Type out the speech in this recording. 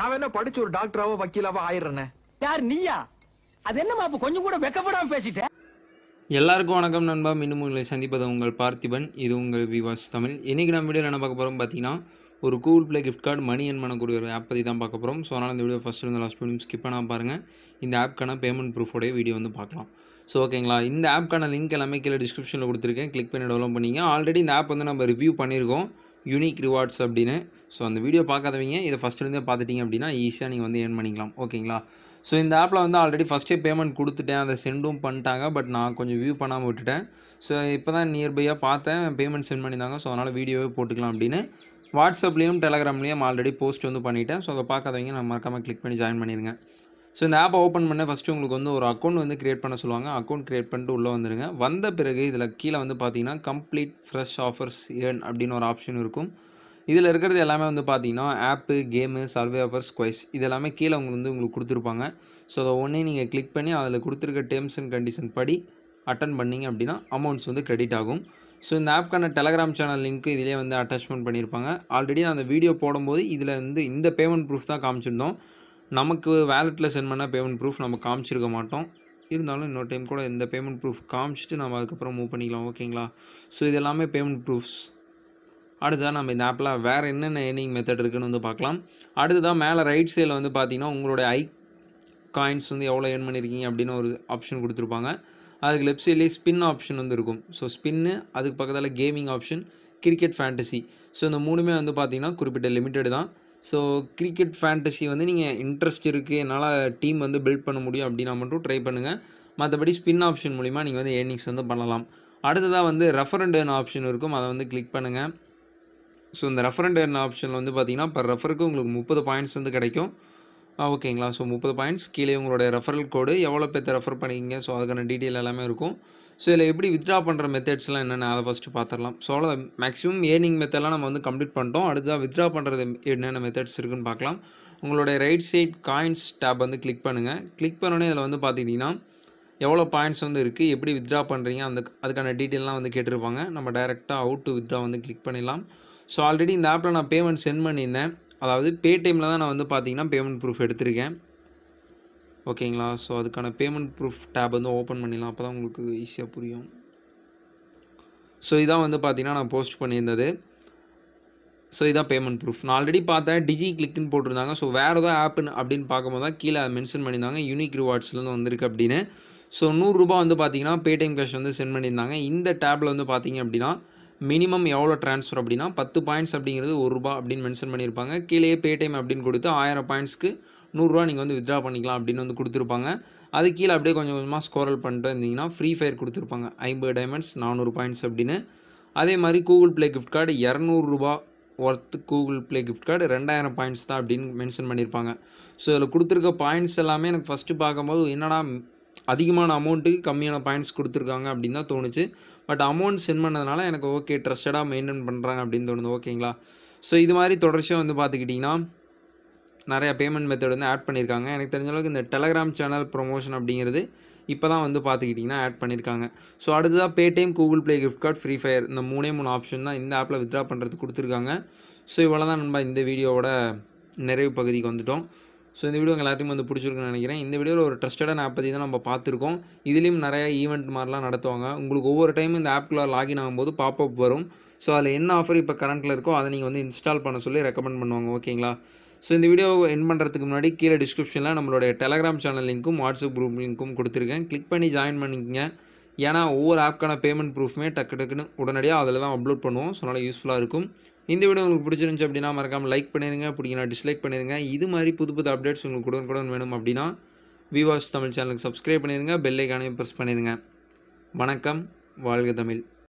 நான் வேணா படிச்சு ஒரு டாக்டராவோ வக்கீலாவோ ஆயிடுறேன்னு யார் நீயா அது என்ன மாப்பு கொஞ்சம் கூட வெக்கப்படாம பேசிட்ட எல்லாருக்கும் வணக்கம் நண்பா மீண்டும் உங்களை சந்திப்பது உங்கள் பார்த்திபன் இது உங்கள் விவாஸ் தமிழ் இன்றைக்கி நம்ம வீடியோ என்ன பார்க்க போகிறோம் பார்த்தீங்கன்னா ஒரு Google Play gift card money earn பண்ணக்கூடிய ஒரு ஆப் பற்றி தான் பார்க்க போகிறோம் ஸோ அதனால் இந்த வீடியோ ஃபஸ்ட்டு இருந்து லாஸ்ட் வரைக்கும் ஸ்கிப் பண்ணால் பாருங்கள் இந்த ஆப்க்கான பேமெண்ட் ப்ரூஃபோடைய வீடியோ வந்து பார்க்கலாம் ஸோ ஓகேங்களா இந்த ஆப்க்கான லிங்க் எல்லாமே கீழே டிஸ்கிரிப்ஷனில் கொடுத்துருக்கேன் கிளிக் பண்ணி டெவலப் பண்ணிங்க ஆல்ரெடி இந்த ஆப் வந்து நம்ம ரிவ்யூ பண்ணியிருக்கோம் யூனிக் ரிவார்ட்ஸ் அப்படின்னு ஸோ அந்த வீடியோ பார்க்காதவங்க இதை ஃபஸ்ட்டுலேருந்தே பார்த்துட்டிங்க அப்படின்னா ஈஸியாக நீங்கள் வந்து ஏர்ன் பண்ணிக்கலாம் ஓகேங்களா ஸோ இந்த ஆப்பில் வந்து ஆல்ரெடி ஃபஸ்ட்டே பேமெண்ட் கொடுத்துட்டேன் அதை சென்டும் பண்ணிட்டாங்க பட் நான் கொஞ்சம் வியூ பண்ணாமல் விட்டுட்டேன் ஸோ இப்போ தான் நியர்பையாக பார்த்தேன் பேமெண்ட் சென்ட் பண்ணியிருந்தாங்க ஸோ அதனால் வீடியோவே போட்டுக்கலாம் அப்படின்னு வாட்ஸ்அப்லேயும் டெலகிராம்லேயும் ஆல்ரெடி போஸ்ட் வந்து பண்ணிவிட்டேன் ஸோ அதை பார்க்காதவங்க நான் மறக்காமல் கிளிக் பண்ணி ஜாயின் பண்ணிடுங்க ஸோ இந்த ஆப்பை ஓப்பன் பண்ண ஃபஸ்ட்டு உங்களுக்கு வந்து ஒரு அக்கௌண்ட் வந்து க்ரியேட் பண்ண சொல்லுவாங்க அக்கௌண்ட் க்ரியேட் பண்ணிட்டு உள்ளே வந்துடுங்க வந்த பிறகு இதில் கீழே வந்து பார்த்தீங்கன்னா கம்ப்ளீட் ஃப்ரெஷ் ஆஃபர்ஸ் ஏர்ன் அப்படின்னு ஒரு ஆப்ஷன் இருக்கும் இதில் இருக்கிறது எல்லாமே வந்து பார்த்தீங்கன்னா app game survey offers quiz இது எல்லாமே கீழே உங்களுக்கு வந்து உங்களுக்கு கொடுத்துருப்பாங்க ஸோ அதை ஒன்றே நீங்கள் கிளிக் பண்ணி அதில் கொடுத்துருக்க டேர்ம்ஸ் அண்ட் கண்டிஷன் படி அட்டன் பண்ணிங்க அப்படின்னா அமௌண்ட்ஸ் வந்து கிரெடிட் ஆகும் ஸோ இந்த ஆப்க்கான டெலகிராம் சேனல் லிங்க்கு இதிலே வந்து அட்டாச்மெண்ட் பண்ணியிருப்பாங்க ஆல்ரெடி நான் அந்த வீடியோ போடும்போது இதில் வந்து இந்த பேமெண்ட் ப்ரூஃப் தான் காமிச்சிருந்தோம் நமக்கு வேலெட்டில் சென்ட் பண்ணால் பேமெண்ட் ப்ரூஃப் நம்ம காமிச்சிருக்க மாட்டோம் இருந்தாலும் இன்னொரு டைம் கூட இந்த பேமெண்ட் ப்ரூஃப் காமிச்சிட்டு நம்ம அதுக்கப்புறம் மூவ் பண்ணிக்கலாம் ஓகேங்களா ஸோ இது எல்லாமே பேமெண்ட் ப்ரூஃப்ஸ் அடுத்ததாக நம்ம இந்த ஆப்பில் வேறு என்னென்ன ஏர்னிங் மெத்தட் இருக்குன்னு வந்து பார்க்கலாம் அடுத்ததாக மேலே ரைட் சைடில் வந்து பார்த்தீங்கன்னா உங்களோட ஐ காயின்ஸ் வந்து எவ்வளோ ஏர்ன் பண்ணியிருக்கீங்க அப்படின்னு ஒரு ஆப்ஷன் கொடுத்துருப்பாங்க அதுக்கு லெஃப்ட் சைட்லேயே ஸ்பின் ஆப்ஷன் வந்து இருக்கும் ஸோ ஸ்பின்னு அதுக்கு பக்கத்தில் gaming option cricket fantasy so இந்த மூணுமே வந்து பார்த்திங்கன்னா குறிப்பிட்ட லிமிட்டெடு தான் ஸோ கிரிக்கெட் ஃபேண்டசி வந்து நீங்கள் இன்ட்ரெஸ்ட் இருக்குது என்னால் டீம் வந்து பில்ட் பண்ண முடியும் அப்படின்னா மட்டும் ட்ரை பண்ணுங்கள் மற்றபடி ஸ்பின் ஆப்ஷன் மூலிமா நீங்கள் வந்து ஏர்னிங்ஸ் வந்து பண்ணலாம் அடுத்ததாக வந்து ரெஃபரண்டர்ன் ஆப்ஷன் இருக்கும் அதை வந்து கிளிக் பண்ணுங்கள் ஸோ இந்த ரெஃபரண்டர்ன் ஆப்ஷனில் வந்து பார்த்திங்கன்னா பர் ரெஃபருக்கு உங்களுக்கு முப்பது பாயிண்ட்ஸ் வந்து கிடைக்கும் ஓகேங்களா ஸோ முப்பது பாயிண்ட்ஸ் கீழே உங்களோட ரெஃபரல் கோடு எவ்வளோ பேர்த்த ரெஃபர் பண்ணிக்கிங்க ஸோ அதுக்கான டீட்டெயில் எல்லாமே இருக்கும் ஸோ இதில் எப்படி வித்ட்ரா பண்ணுற மெத்தட்ஸ்லாம் என்னென்ன அதை ஃபஸ்ட்டு பார்த்துடலாம் ஸோ அவ்வளோ மேக்ஸிமம் ஏர்னிங் மெத்தடெலாம் நம்ம வந்து கம்ப்ளீட் பண்ணிட்டோம் அடுத்ததாக வித்ரா பண்ணுறது என்னென்ன மெத்தட்ஸ் இருக்குன்னு பார்க்கலாம் உங்களோட ரைட் சைட் காயின்ஸ் டேப் வந்து கிளிக் பண்ணுங்கள் கிளிக் பண்ணோடனே இதில் வந்து பார்த்தீங்கன்னா எவ்வளோ பாயிண்ட்ஸ் வந்து இருக்குது எப்படி வித்ட்ரா பண்ணுறீங்க அந்த அதுக்கான டீட்டெயிலாம் வந்து கேட்டிருப்பாங்க நம்ம டேரெக்டாக அவுட் டு வித்ட்ரா வந்து கிளிக் பண்ணிடலாம் ஸோ ஆல்ரெடி இந்த ஆப்பில் நான் பேமெண்ட் சென்ட் பண்ணியிருந்தேன் அதாவது பேடிஎம்மில் தான் நான் வந்து பார்த்தீங்கன்னா பேமெண்ட் ப்ரூஃப் எடுத்திருக்கேன் ஓகேங்களா ஸோ அதுக்கான பேமெண்ட் ப்ரூஃப் டேப் வந்து ஓப்பன் பண்ணிடலாம் அப்போ தான் உங்களுக்கு ஈஸியாக புரியும் ஸோ இதான் வந்து பார்த்திங்கன்னா நான் போஸ்ட் பண்ணியிருந்தது ஸோ இதான் பேமெண்ட் ப்ரூஃப் நான் ஆல்ரெடி பார்த்தேன் டிஜி கிளிக்னு போட்டிருந்தாங்க ஸோ வேறு ஏதாவது ஆப்புன்னு அப்படின்னு பார்க்கும்போது தான் கீழே மென்ஷன் பண்ணியிருந்தாங்க யூனிக் ரிவார்ட்ஸ்லேருந்து வந்திருக்கு அப்படின்னு ஸோ நூறுரூபா வந்து பார்த்திங்கன்னா பேடிஎம் கேஷ் வந்து சென்ட் பண்ணியிருந்தாங்க இந்த டேப்பில் வந்து பார்த்திங்க அப்படின்னா மினிமம் எவ்வளோ ட்ரான்ஸ்ஃபர் அப்படின்னா பத்து பாயிண்ட்ஸ் அப்படிங்கிறது ஒரு ரூபா அப்படின்னு மென்ஷன் பண்ணியிருப்பாங்க கீழே பே டைம் அப்படின்னு கொடுத்து ஆயிரம் பாயிண்ட்ஸ்க்கு நூறுரூவா நீங்கள் வந்து வித்ரா பண்ணிக்கலாம் அப்படின்னு வந்து கொடுத்துருப்பாங்க அது கீழே அப்படியே கொஞ்சம் கொஞ்சமாக ஸ்கோரல் பண்ணிட்டு இருந்தீங்கன்னா ஃப்ரீ ஃபயர் கொடுத்துருப்பாங்க ஐம்பது டைமண்ட்ஸ் நானூறு பாயிண்ட்ஸ் அப்படின்னு அதே மாதிரி கூகுள் ப்ளே கிஃப்ட் கார்டு இரநூறுபா worth Google Play gift card ரெண்டாயிரம் பாயிண்ட்ஸ் தான் அப்படின்னு மென்ஷன் பண்ணியிருப்பாங்க ஸோ இதில் கொடுத்துருக்க பாயிண்ட்ஸ் எல்லாமே எனக்கு ஃபஸ்ட்டு பார்க்கும்போது என்னடா அதிகமான அமௌண்ட்டுக்கு கம்மியான பாயிண்ட்ஸ் கொடுத்துருக்காங்க அப்படின்னு தான் தோணுச்சு பட் அமௌண்ட் சென்ட் பண்ணதுனால எனக்கு ஓகே ட்ரஸ்டடாக மெயின்டைன் பண்ணுறாங்க அப்படின்னு தோணுது ஓகேங்களா ஸோ இது மாதிரி தொடர்ச்சியாக வந்து பார்த்துக்கிட்டிங்கன்னா நிறையா பேமெண்ட் மெத்தட் வந்து ஆட் பண்ணியிருக்காங்க எனக்கு தெரிஞ்ச அளவுக்கு இந்த டெலகிராம் சேனல் ப்ரொமோஷன் அப்படிங்கிறது இப்போ தான் வந்து பார்த்துக்கிட்டிங்கன்னா ஆட் பண்ணியிருக்காங்க ஸோ அடுத்ததாக Paytm Google Play gift card Free Fire இந்த மூணே மூணு ஆப்ஷன் தான் இந்த ஆப்பில் வித்ரா பண்ணுறது கொடுத்துருக்காங்க ஸோ இவ்வளோ தான் நம்ம இந்த வீடியோவோட நிறைவு பகுதிக்கு வந்துவிட்டோம் ஸோ இந்த வீடியோ எல்லாத்தையும் வந்து பிடிச்சிருக்குன்னு நினைக்கிறேன் இந்த வீடியோவில் ஒரு ட்ரஸ்டடான ஆப் பற்றி தான் நம்ம பார்த்துருக்கோம் இதுலேயும் நிறையா ஈவெண்ட் மாதிரிலாம் நடத்துவாங்க உங்களுக்கு ஒவ்வொரு டைம் இந்த ஆப்குள்ளே லாகின் ஆகும்போது பாப்அப் வரும் ஸோ அதில் என்ன ஆஃபர் இப்போ கரண்ட்டில் இருக்கோ அதை நீங்கள் வந்து இன்ஸ்டால் பண்ண சொல்லி ரெக்கமெண்ட் பண்ணுவாங்க ஓகேங்களா ஸோ இந்த வீடியோ என் பண்ணுறதுக்கு முன்னாடி கீழே டிஸ்கிரிப்ஷனில் நம்மளுடைய டெலகிராம் சேனல் லிங்க்கும் வாட்ஸ்அப் குரூப் லிங்க்கும் கொடுத்துருக்கேன் கிளிக் பண்ணி ஜாயின் பண்ணிக்கங்க ஏன்னா ஒவ்வொரு ஆப்க்கான பேமெண்ட் ப்ரூஃப்மே டக்கு டக்குன்னு உடனடியாக அதில் தான் அப்லோட் பண்ணுவோம் ஸோ அதனால் யூஸ்ஃபுல்லாக இருக்கும் இந்த வீடியோ உங்களுக்கு பிடிச்சிருந்துச்சி அப்படின்னா மறக்காமல் லைக் பண்ணிடுங்க பிடிக்கணும் டிஸ்லைக் பண்ணிடுங்க இது மாதிரி புது புது அப்டேட்ஸ் உங்களுக்கு கூட வேணும் அப்படின்னா விவாஸ் தமிழ் சேனலுக்கு சப்ஸ்கிரைப் பண்ணிடுங்க பெல்லைக்கானே ப்ரெஸ் பண்ணிடுங்க வணக்கம் வாழ்க தமிழ்